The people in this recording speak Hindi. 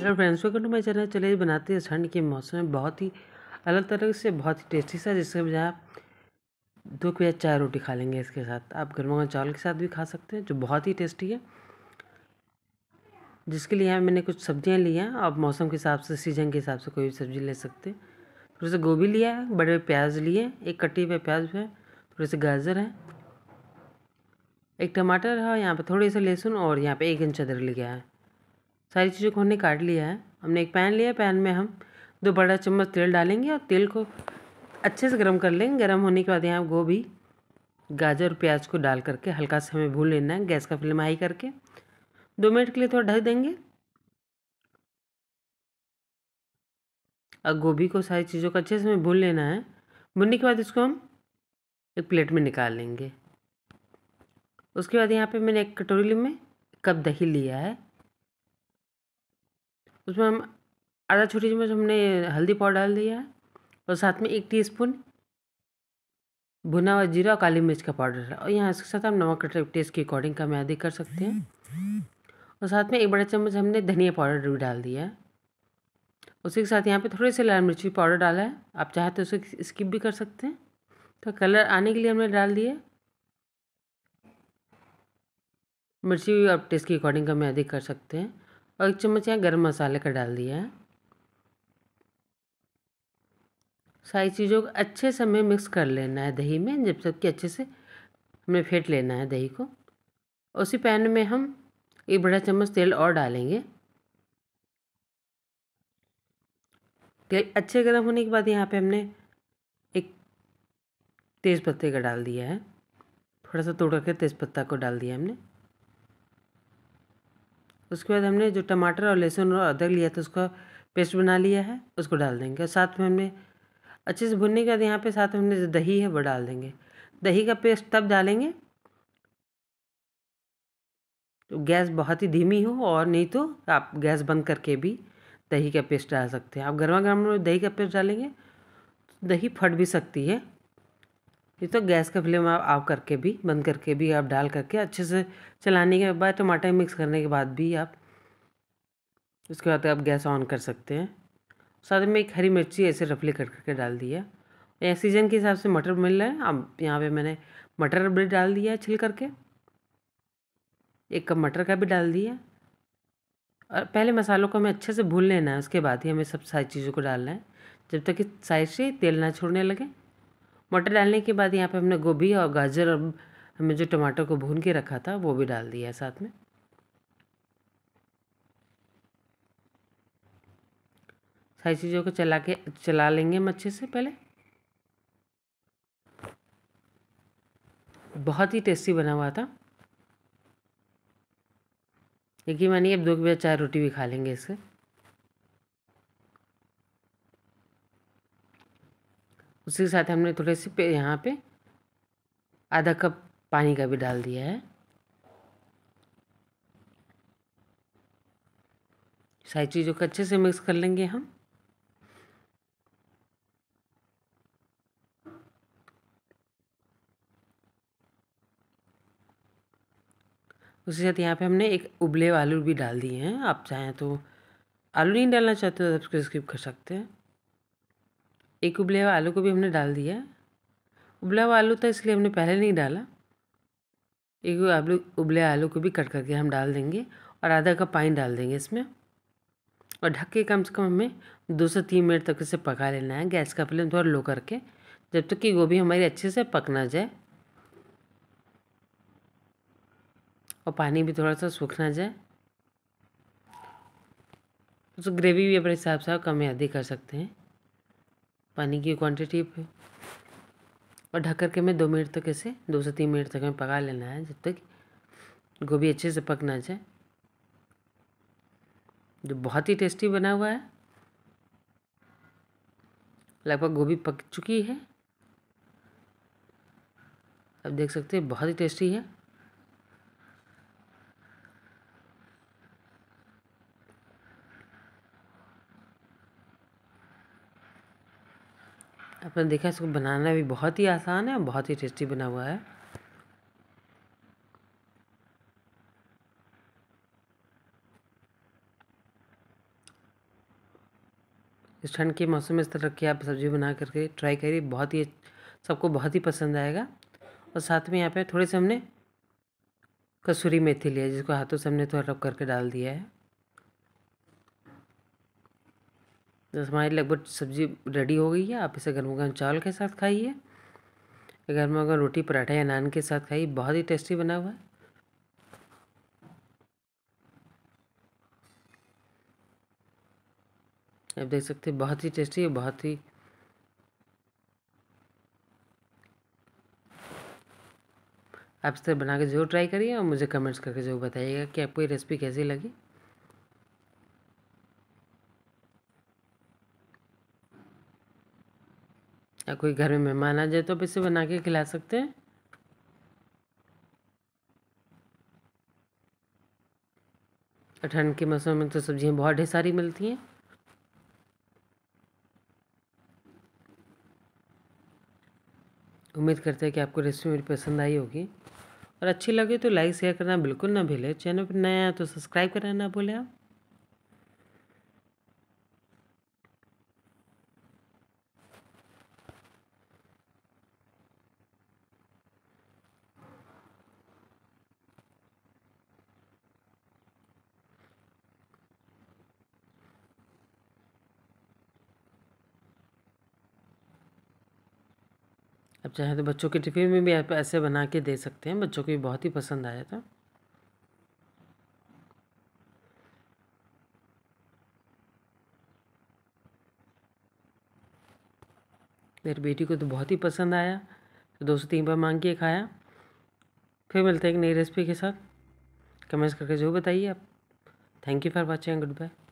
hello friends welcome to my channel चलिए बनाते हैं ठंड के मौसम में बहुत ही अलग तरह से बहुत ही टेस्टी सा जिसके बजाय आप दो या चार रोटी खा लेंगे इसके साथ आप गर्मा गर्म चावल के साथ भी खा सकते हैं जो बहुत ही टेस्टी है जिसके लिए यहाँ मैंने कुछ सब्जियाँ ली हैं आप मौसम के हिसाब से सीजन के हिसाब से कोई भी सब्ज़ी ले सकते हैं थोड़े से गोभी लिया है बड़े प्याज लिए एक कट्टी हुए प्याज है थोड़े से गाजर है एक टमाटर है यहाँ पे थोड़ी से लहसुन और यहाँ पे एक इंच अदरक लिया है सारी चीज़ों को हमने काट लिया है हमने एक पैन लिया पैन में हम दो बड़ा चम्मच तेल डालेंगे और तेल को अच्छे से गर्म कर लेंगे गर्म होने के बाद यहाँ गोभी गाजर और प्याज को डाल करके हल्का सा हमें भून लेना है गैस का फ्लेम हाई करके दो मिनट के लिए थोड़ा ढक देंगे और गोभी को सारी चीज़ों को अच्छे से हमें भून लेना है भूनने के बाद इसको हम एक प्लेट में निकाल लेंगे उसके बाद यहाँ पे मैंने एक कटोरी में कप दही लिया है उसमें हम आधा छोटी चम्मच हमने हल्दी पाउडर डाल दिया है और साथ में एक टीस्पून भुना हुआ जीरा और काली मिर्च का पाउडर और यहाँ इसके साथ हम नमक टेस्ट के अकॉर्डिंग कम मैं अधिक कर सकते हैं और साथ में एक बड़ा चम्मच हमने धनिया पाउडर भी डाल दिया है उसी के साथ यहाँ पे थोड़े से लाल मिर्ची पाउडर डाला है आप चाहे तो उसे स्किप भी कर सकते हैं तो कलर आने के लिए हमने डाल दिया मिर्ची भी आप टेस्ट के अकॉर्डिंग कम मैं अधिक कर सकते हैं और एक चम्मच यहाँ गर्म मसाले का डाल दिया है सारी चीज़ों को अच्छे से हमें मिक्स कर लेना है दही में जब तक कि अच्छे से हमें फेंट लेना है दही को उसी पैन में हम एक बड़ा चम्मच तेल और डालेंगे तेल अच्छे गर्म होने के बाद यहाँ पे हमने एक तेज़ पत्ते का डाल दिया है थोड़ा सा तोड़ तेज पत्ता को डाल दिया हमने उसके बाद हमने जो टमाटर और लहसुन और अदरक लिया था उसका पेस्ट बना लिया है उसको डाल देंगे और साथ में हमने अच्छे से भुनने के बाद यहाँ पे साथ में हमने जो दही है वो डाल देंगे दही का पेस्ट तब डालेंगे तो गैस बहुत ही धीमी हो और नहीं तो आप गैस बंद करके भी दही का पेस्ट डाल सकते हैं आप गर्मा गर्म दही का पेस्ट डालेंगे तो दही फट भी सकती है ये तो गैस का फ्लेम आप आप करके भी बंद करके भी आप डाल करके अच्छे से चलाने के बाद टमाटर मिक्स करने के बाद भी आप उसके बाद आप गैस ऑन कर सकते हैं साथ में एक हरी मिर्ची ऐसे रफली कट करके डाल दिया या सीजन के हिसाब से मटर मिल रहा है अब यहाँ पे मैंने मटर भी डाल दिया है छिल करके एक कप मटर का भी डाल दिया और पहले मसालों को हमें अच्छे से भून लेना है उसके बाद ही हमें सब सारी चीज़ों को डालना है जब तक कि साइड से तेल ना छोड़ने लगे मटर डालने के बाद यहाँ पे हमने गोभी और गाजर और हमने जो टमाटर को भून के रखा था वो भी डाल दिया है साथ में सारी चीज़ों को चला के चला लेंगे हम अच्छे से पहले बहुत ही टेस्टी बना हुआ था यकीन मानिए अब दो के बजाय चार रोटी भी खा लेंगे इससे उसी के साथ हमने थोड़े से यहाँ पे आधा कप पानी का भी डाल दिया है सारी चीज़ों को अच्छे से मिक्स कर लेंगे हम उसके साथ यहाँ पे हमने एक उबले आलू भी डाल दिए हैं आप चाहें तो आलू नहीं डालना चाहते तो आप उसको स्किप कर सकते हैं एक उबले हुए आलू को भी हमने डाल दिया उबला हुआ आलू था इसलिए हमने पहले नहीं डाला एक आलू उबले आलू को भी कट करके हम डाल देंगे और आधा कप पानी डाल देंगे इसमें और ढक के कम से कम हमें दो से तीन मिनट तक इसे पका लेना है गैस का फ्लेम थोड़ा लो करके जब तक कि गोभी हमारी अच्छे से पक ना जाए और पानी भी थोड़ा सा सूख ना जाए तो ग्रेवी भी अपने हिसाब से कम या अधिक कर सकते हैं पानी की क्वांटिटी पे और ढक करके मैं दो मिनट तक ऐसे दो से तीन मिनट तक हमें पका लेना है जब तक गोभी अच्छे से पक ना जाए जो बहुत ही टेस्टी बना हुआ है लगभग गोभी पक चुकी है अब देख सकते हैं बहुत ही टेस्टी है आपने देखा इसको बनाना भी बहुत ही आसान है बहुत ही टेस्टी बना हुआ है इस ठंड के मौसम में इस तरह की आप सब्ज़ी बना करके ट्राई करिए बहुत ही सबको बहुत ही पसंद आएगा और साथ में यहाँ पे थोड़े से हमने कसूरी मेथी लिया जिसको हाथों से हमने थोड़ा रब करके डाल दिया है जैसे तो हमारी लगभग सब्जी रेडी हो गई है आप इसे गर्मा गर्म चावल के साथ खाइए गर्मा गर्म रोटी पराठा या नान के साथ खाइए बहुत ही टेस्टी बना हुआ है आप देख सकते हैं बहुत ही टेस्टी है बहुत ही आप इस तरह बना के जरूर ट्राई करिए और मुझे कमेंट्स करके जरूर बताइएगा कि आपको ये रेसिपी कैसी लगी या कोई घर में मेहमान आ जाए तो आप इसे बना के खिला सकते हैं ठंड के मौसम में तो सब्जियां बहुत ढेर सारी मिलती हैं उम्मीद करते हैं कि आपको रेसिपी मेरी पसंद आई होगी और अच्छी लगे तो लाइक शेयर करना बिल्कुल ना भूले चैनल पर नया तो सब्सक्राइब करना ना भूलें आप अब चाहे तो बच्चों के टिफ़िन में भी आप ऐसे बना के दे सकते हैं बच्चों को भी बहुत ही पसंद आया था मेरी बेटी को तो बहुत ही पसंद आया तो दो सौ तीन बार मांग के खाया फिर मिलते हैं एक नई रेसिपी के साथ कमेंट्स करके जरूर बताइए आप thank you for watching good bye